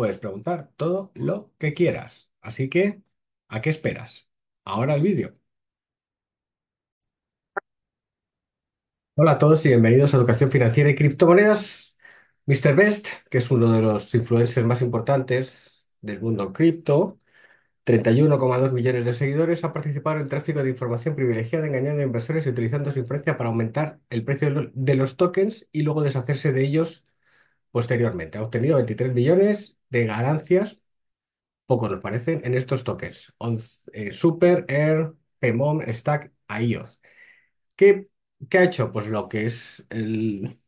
puedes preguntar todo lo que quieras. Así que, ¿a qué esperas? Ahora el vídeo. Hola a todos y bienvenidos a Educación Financiera y Criptomonedas. Mr. Best, que es uno de los influencers más importantes del mundo cripto, 31,2 millones de seguidores, ha participado en tráfico de información privilegiada engañando a inversores y utilizando su influencia para aumentar el precio de los tokens y luego deshacerse de ellos posteriormente. Ha obtenido 23 millones de ganancias, poco nos parecen, en estos tokens. Eh, Super, Air, Pemon, Stack, IOS. ¿Qué, ha hecho? Pues lo que es el,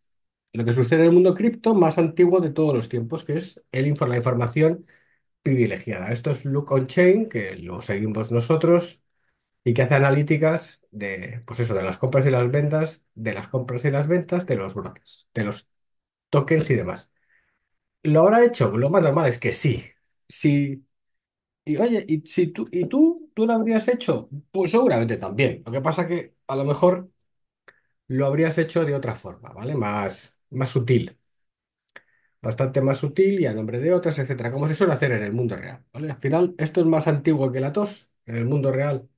lo que sucede en el mundo cripto más antiguo de todos los tiempos, que es el la información privilegiada. Esto es Look on Chain, que lo seguimos nosotros y que hace analíticas de, pues eso, de las compras y las ventas, de las compras y las ventas, de los bloques, de los tokens y demás. ¿Lo habrá hecho? Lo más normal es que sí. Sí. Y oye, ¿y si tú, y tú, tú lo habrías hecho? Pues seguramente también. Lo que pasa que a lo mejor lo habrías hecho de otra forma, ¿vale? Más, más sutil. Bastante más sutil y a nombre de otras, etcétera, como se suele hacer en el mundo real, Al final, esto es más antiguo que la tos. En el mundo real,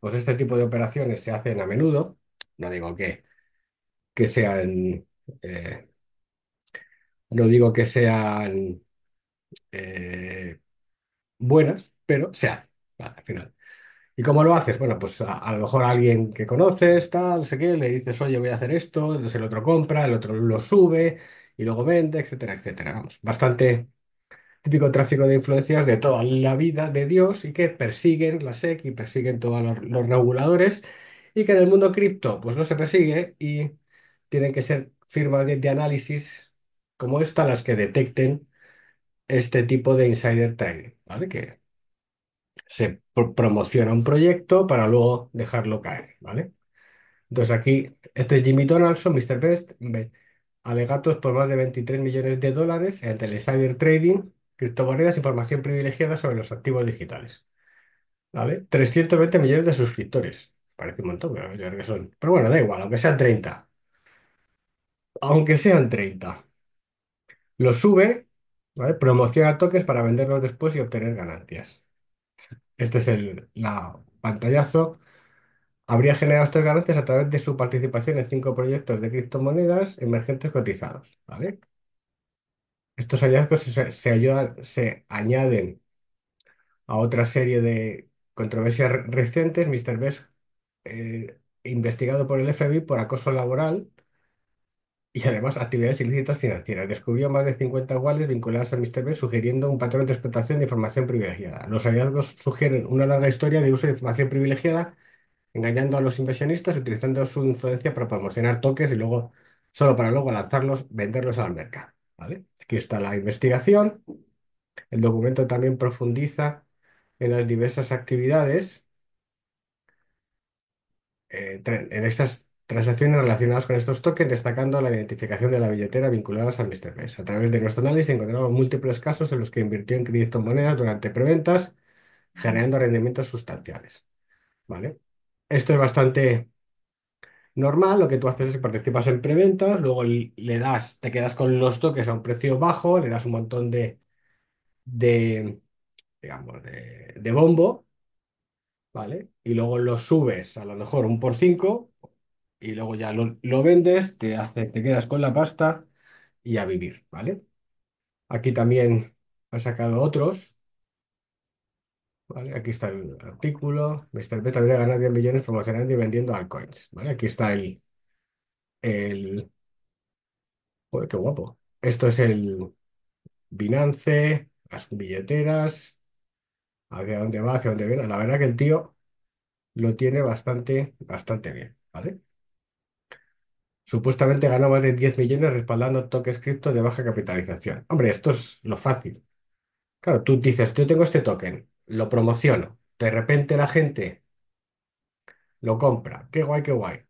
pues este tipo de operaciones se hacen a menudo. No digo que, que sean eh, no digo que sean eh, buenas, pero se hace al final. ¿Y cómo lo haces? Bueno, pues a, lo mejor a alguien que conoces, tal, no sé qué, le dices, oye, voy a hacer esto, entonces el otro compra, el otro lo sube y luego vende, etcétera, etcétera. Vamos, bastante típico tráfico de influencias de toda la vida de Dios y que persiguen la SEC y persiguen todos los, reguladores y que en el mundo cripto pues no se persigue y tienen que ser firmas de análisis como esta las que detecten este tipo de insider trading, ¿vale? Que se promociona un proyecto para luego dejarlo caer, ¿vale? Entonces aquí, este es Jimmy Donaldson, Mr. Best, alegatos por más de 23 millones de dólares ante el insider trading, criptomonedas, información privilegiada sobre los activos digitales, ¿vale? 320 millones de suscriptores. Parece un montón, pero yo creo que son. Pero bueno, da igual, aunque sean 30. Aunque sean 30. Lo sube, Promociona toques para venderlos después y obtener ganancias. Este es el la pantallazo. Habría generado estas ganancias a través de su participación en cinco proyectos de criptomonedas emergentes cotizados, ¿vale? Estos hallazgos se, añaden a otra serie de controversias recientes. Mr. Best, eh, investigado por el FBI por acoso laboral. Y además, actividades ilícitas financieras. Descubrió más de 50 wallets vinculadas a Mr. B, sugiriendo un patrón de explotación de información privilegiada. Los hallazgos sugieren una larga historia de uso de información privilegiada, engañando a los inversionistas, utilizando su influencia para promocionar toques y luego, solo para luego lanzarlos, venderlos al mercado. Aquí está la investigación. El documento también profundiza en las diversas actividades. Eh, en estas transacciones relacionadas con estos toques destacando la identificación de la billetera vinculadas al Mr. Place. A través de nuestro análisis encontramos múltiples casos en los que invirtió en criptomonedas durante preventas, generando rendimientos sustanciales. ¿Vale? Esto es bastante normal, lo que tú haces es que participas en preventas, luego le das, te quedas con los toques a un precio bajo, le das un montón de, de digamos, de, de bombo, ¿vale? Y luego los subes a lo mejor un por 5 y luego ya lo, vendes, te hace, te quedas con la pasta y a vivir, ¿vale? Aquí también ha sacado otros, ¿vale? Aquí está el artículo. Mr. Beta también ganar ganado 10 millones promocionando y vendiendo altcoins, ¿vale? Aquí está el... el... qué guapo. Esto es el Binance, las billeteras, hacia dónde va, hacia dónde viene. La verdad que el tío lo tiene bastante, bastante bien, ¿vale? Supuestamente ganó más de 10 millones respaldando tokens cripto de baja capitalización. Hombre, esto es lo fácil. Claro, tú dices, yo tengo este token, lo promociono. De repente la gente lo compra. Qué guay, qué guay.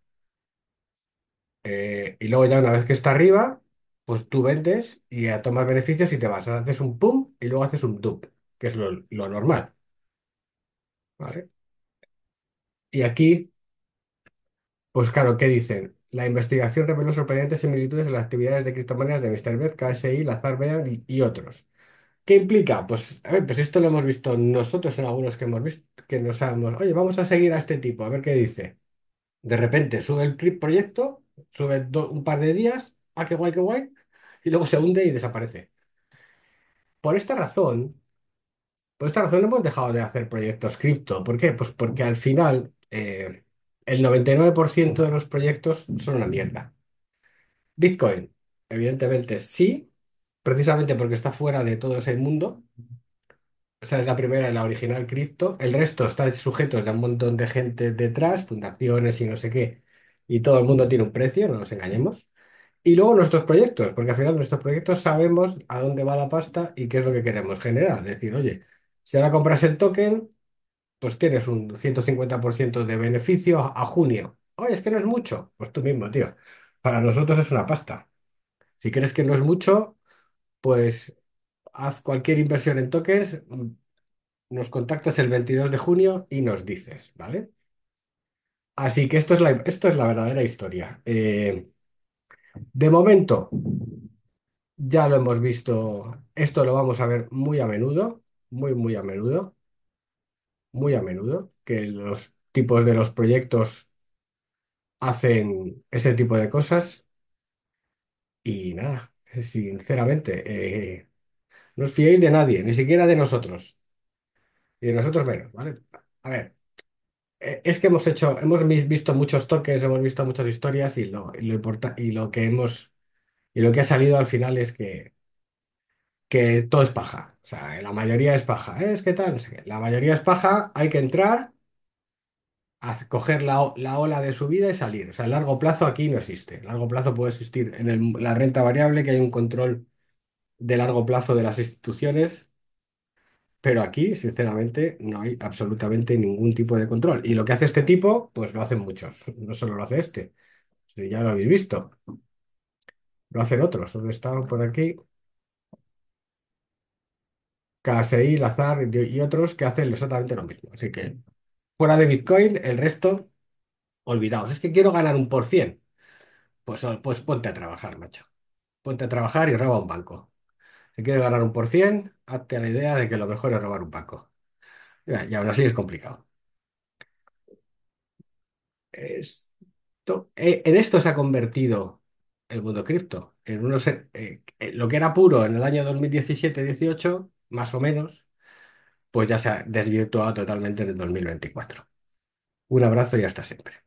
Eh, y luego ya una vez que está arriba, pues tú vendes y a tomas beneficios y te vas. Ahora haces un pum y luego haces un DUP, que es lo, lo normal. ¿Vale? Y aquí pues claro, ¿qué dicen? La investigación reveló sorprendentes similitudes en las actividades de criptomonedas de Mr. Beth, KSI, Lazar, y, otros. ¿Qué implica? Pues, a ver, pues esto lo hemos visto nosotros en algunos que hemos visto, que nos sabemos. oye, vamos a seguir a este tipo, a ver qué dice. De repente sube el proyecto, sube un par de días, ah, qué guay, qué guay, y luego se hunde y desaparece. Por esta razón, por esta razón hemos dejado de hacer proyectos cripto. ¿Por qué? Pues porque al final, eh, el 99% de los proyectos son una mierda. Bitcoin, evidentemente sí, precisamente porque está fuera de todo ese mundo. O sea, es la primera, la original cripto. El resto está sujeto de un montón de gente detrás, fundaciones y no sé qué. Y todo el mundo tiene un precio, no nos engañemos. Y luego nuestros proyectos, porque al final nuestros proyectos sabemos a dónde va la pasta y qué es lo que queremos generar. Es decir, oye, si ahora compras el token, pues tienes un 150% de beneficio a junio. Oye, es que no es mucho. Pues tú mismo, tío. Para nosotros es una pasta. Si crees que no es mucho, pues haz cualquier inversión en tokens, nos contactas el 22 de junio y nos dices, ¿vale? Así que esto es la, esto es la verdadera historia. Eh, de momento, ya lo hemos visto, esto lo vamos a ver muy a menudo, muy, muy a menudo muy a menudo, que los tipos de los proyectos hacen ese tipo de cosas y nada, sinceramente, eh, no os fiéis de nadie, ni siquiera de nosotros, y de nosotros menos, ¿vale? A ver, eh, es que hemos hecho, hemos visto muchos toques, hemos visto muchas historias y lo, y lo que hemos, y lo que ha salido al final es que que todo es paja. O sea, la mayoría es paja. Es que tal, La mayoría es paja, hay que entrar, a coger la, ola de subida y salir. O sea, el largo plazo aquí no existe. El largo plazo puede existir en la renta variable, que hay un control de largo plazo de las instituciones. Pero aquí, sinceramente, no hay absolutamente ningún tipo de control. Y lo que hace este tipo, pues lo hacen muchos. No solo lo hace este. Si ya lo habéis visto. Lo hacen otros. solo están por aquí? KSI, Lazar y otros que hacen exactamente lo mismo. Así que mm. fuera de Bitcoin, el resto, olvidaos. Es que quiero ganar un por cien. Pues, pues ponte a trabajar, macho. Ponte a trabajar y roba un banco. Si quieres ganar un por cien, hazte a la idea de que lo mejor es robar un banco. Y sí aún así es complicado. Eh, en esto se ha convertido el mundo cripto. En eh, eh, lo que era puro en el año 2017-18 más o menos, pues ya se ha desvirtuado totalmente en el 2024. Un abrazo y hasta siempre.